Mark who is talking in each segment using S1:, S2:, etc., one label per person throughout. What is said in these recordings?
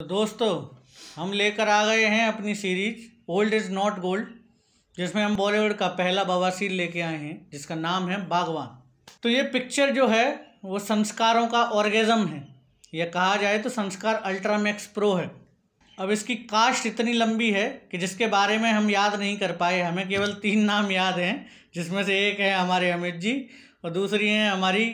S1: तो दोस्तों हम लेकर आ गए हैं अपनी series old is not gold जिसमें हम बॉलीवुड का पहला बवासीर लेके आए हैं जिसका नाम है बागवान तो ये पिक्चर जो है वो संस्कारों का ऑर्गेज़म है यह कहा जाए तो संस्कार अल्ट्रामैक्स प्रो है अब इसकी कास्ट इतनी लंबी है कि जिसके बारे में हम याद नहीं कर पाए हमें केवल तीन नाम याद हैं जिसमें से एक है हमारे अमित जी और दूसरी हैं हमारी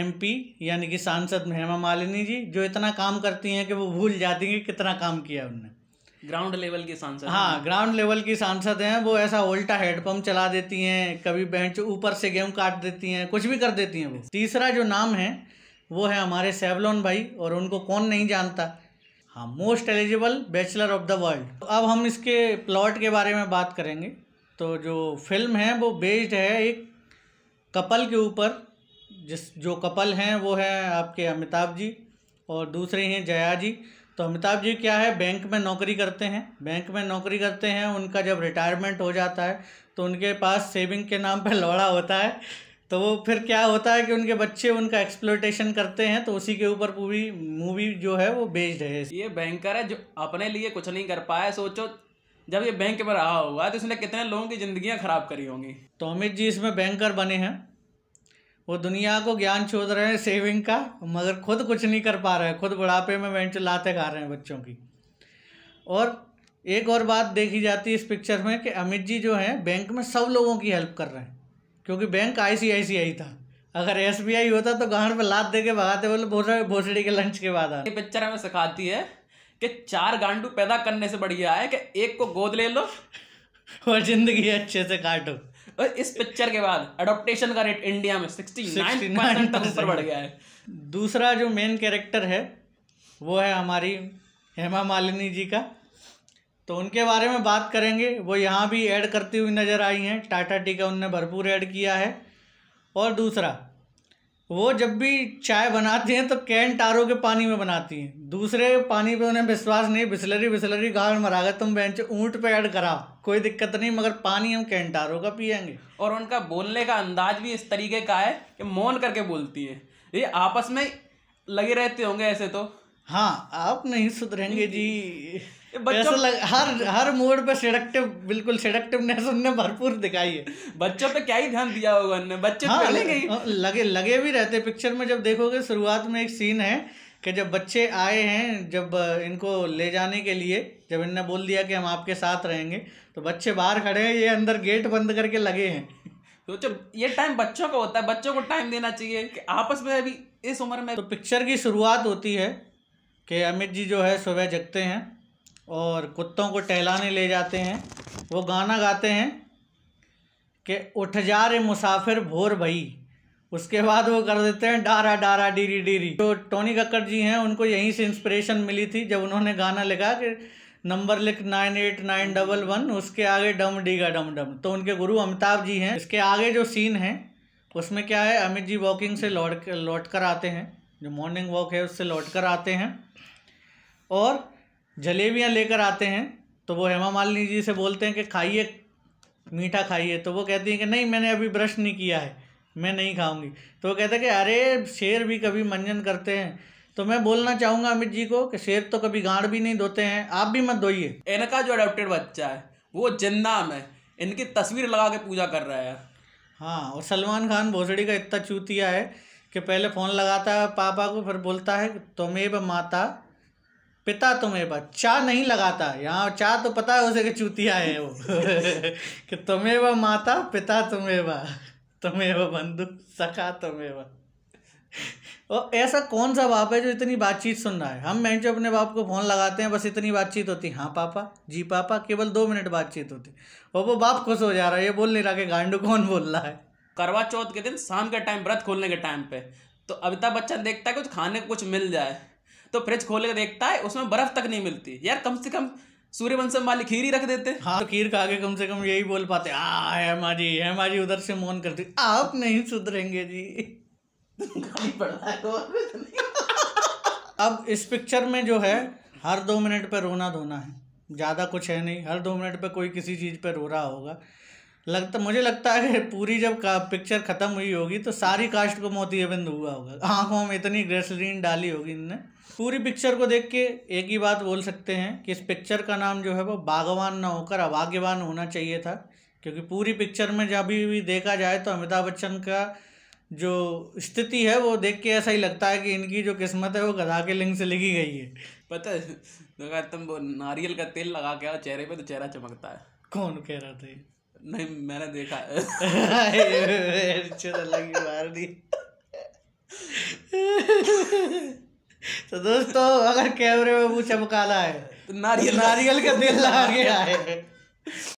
S1: एमपी यानी कि सांसद हेमा मालिनी जी जो इतना काम करती हैं कि वो भूल जाती हैं कि कितना काम किया उनने ग्राउंड लेवल की
S2: सांसद हाँ
S1: ग्राउंड लेवल की सांसद हैं वो ऐसा उल्टा हेडपम्प चला देती हैं कभी बेंच ऊपर से गेहूँ काट देती हैं कुछ भी कर देती हैं वो तीसरा जो नाम है वो है हमारे सेवलोन भाई और उनको कौन नहीं जानता हाँ most eligible bachelor of the world अब हम इसके प्लॉट के बारे में बात करेंगे तो जो फिल्म है वो बेस्ड है एक कपल के ऊपर जिस जो कपल हैं वो हैं आपके अमिताभ जी और दूसरे हैं जया जी तो अमिताभ जी क्या है बैंक में नौकरी करते हैं बैंक में नौकरी करते हैं उनका जब रिटायरमेंट हो जाता है तो उनके पास सेविंग के नाम पर लौड़ा होता है तो वो फिर क्या होता है कि उनके बच्चे उनका एक्सप्लोटेशन करते हैं तो उसी के ऊपर पूरी मूवी जो है वो बेस्ड है ये
S2: बैंकर है जो अपने लिए कुछ नहीं कर पाया सोचो जब ये बैंक पर रहा होगा तो इसने कितने लोगों की
S1: ज़िंदगियाँ ख़राब करी होंगी तो अमित जी इसमें बैंकर बने हैं वो दुनिया को ज्ञान छोड़ रहे हैं सेविंग का मगर खुद कुछ नहीं कर पा रहे हैं खुद बुढ़ापे में वेंचर लाते खा रहे हैं बच्चों की और एक और बात देखी जाती है इस पिक्चर में कि अमित जी जो हैं बैंक में सब लोगों की हेल्प कर रहे हैं क्योंकि बैंक आईसीआईसीआई था अगर एसबीआई होता तो गांड पर लात दे के भगाते बोले भोसड़ी के लंच के बाद ये पिक्चर हमें सिखाती है
S2: कि चार गांडू पैदा करने से बढ़िया है कि एक को गोद ले लो और जिंदगी
S1: अच्छे से काटो और इस पिक्चर के बाद अडोप्टेशन का रेट इंडिया में सिक्सटी बढ़ गया है दूसरा जो मेन कैरेक्टर है वो है हमारी हेमा मालिनी जी का तो उनके बारे में बात करेंगे वो यहाँ भी ऐड करती हुई नज़र आई हैं टाटा टी का उनने भरपूर ऐड किया है और दूसरा वो जब भी चाय बनाती हैं तो कैन टारो के पानी में बनाती हैं दूसरे पानी पे उन्हें विश्वास नहीं बिसलरी बिसलरी गाड़ मरागा तुम बेंच ऊँट पे ऐड करा कोई दिक्कत नहीं मगर पानी हम कैन टारो का पियेंगे
S2: और उनका बोलने का अंदाज भी इस तरीके का है कि मौन करके बोलती है ये आपस में लगे रहते होंगे ऐसे तो
S1: हाँ आप नहीं सुधरेंगे जी बच्चों लग, हर हर मोड़ पे सेडक्टिव बिल्कुल सिडक्टिवनेस उनने भरपूर दिखाई है बच्चों पे क्या ही ध्यान दिया होगा उनने बच्चे हाँ, लगे लगे लगे भी रहते पिक्चर में जब देखोगे शुरुआत में एक सीन है कि जब बच्चे आए हैं जब इनको ले जाने के लिए जब इनने बोल दिया कि हम आपके साथ रहेंगे तो बच्चे बाहर खड़े हैं ये अंदर गेट बंद करके लगे हैं सोचो ये टाइम बच्चों का होता है बच्चों को टाइम देना चाहिए कि आपस में अभी इस उम्र में तो पिक्चर की शुरुआत होती है कि अमित जी जो है सुबह जगते हैं और कुत्तों को टहलाने ले जाते हैं वो गाना गाते हैं कि उठ जा रे मुसाफिर भोर भई उसके बाद वो कर देते हैं डारा डारा डीरी डीरी तो टोनी कक्कर जी हैं उनको यहीं से इंस्पिरेशन मिली थी जब उन्होंने गाना लिखा कि नंबर लिख nine eight nine double one उसके आगे डम डीगा डम डम तो उनके गुरु अमिताभ जी हैं इसके आगे जो सीन है उसमें क्या है अमित जी वॉकिंग से लौट लौट कर आते हैं जो मॉर्निंग वॉक है उससे लौट कर आते हैं और जलेबियाँ लेकर आते हैं तो वो हेमा मालिनी जी से बोलते हैं कि खाइए मीठा खाइए तो वो कहती हैं कि नहीं मैंने अभी ब्रश नहीं किया है मैं नहीं खाऊंगी तो वो कहते हैं कि अरे शेर भी कभी मंजन करते हैं तो मैं बोलना चाहूँगा अमित जी को कि शेर तो कभी गाढ़ भी नहीं धोते हैं आप भी मत धोइए इनका जो अडोप्टेड बच्चा है वो जिन्ना में इनकी तस्वीर लगा के पूजा कर रहा है हाँ और सलमान खान भोसड़ी का इतना चूतिया है कि पहले फ़ोन लगाता है पापा को फिर बोलता है त्वमेव माता पिता तुम्हें चा नहीं लगाता यहाँ चा तो पता है उसे कि चूतिया है वो कि तुम्हें वह माता पिता तुम्हें बा तुम्हें वह बंधु सखा तुम्हें वह और ऐसा कौन सा बाप है जो इतनी बातचीत सुन रहा है हम मैं जो अपने बाप को फ़ोन लगाते हैं बस इतनी बातचीत होती हाँ पापा जी पापा केवल दो मिनट बातचीत होती और वो बाप खुश हो जा रहा है ये बोल नहीं रहा कि गांडू कौन बोल रहा है
S2: करवा चौथ के दिन शाम के टाइम व्रत खोलने के टाइम पे तो अमिताभ बच्चन देखता है कुछ खाने को कुछ मिल जाए तो फ्रिज खोल के देखता है उसमें बर्फ तक नहीं
S1: मिलती यार कम से कम सूर्यवंशम वाली खीर ही रख देते हाँ तो खीर खा के कम से कम यही बोल पाते आ हेमा जी हेमा जी उधर से मौन करती आप नहीं सुधरेंगे जी अब इस पिक्चर में जो है हर दो मिनट पर रोना धोना है ज़्यादा कुछ है नहीं हर दो मिनट पर कोई किसी चीज़ पर रो रहा होगा लगता मुझे लगता है पूरी जब का पिक्चर ख़त्म हुई होगी तो सारी कास्ट को मोतियाबिंद हुआ होगा आँखों में इतनी ग्रेसलिन डाली होगी इनने पूरी पिक्चर को देख के एक ही बात बोल सकते हैं कि इस पिक्चर का नाम जो है वो बागवान ना होकर अभाग्यवान होना चाहिए था क्योंकि पूरी पिक्चर में जब भी देखा जाए तो अमिताभ बच्चन का जो स्थिति है वो देख के ऐसा ही लगता है कि इनकी जो किस्मत है वो गधा के लिंग से लिखी गई है पता है
S2: तुम वो नारियल का तेल लगा के आओ चेहरे पे तो चेहरा चमकता है कौन कह रहा था नहीं मैंने देखा अलग
S1: तो ही मार दी तो दोस्तों अगर कैमरे में वो चमकाला है तो नारियल नारियल का दिल आ गया है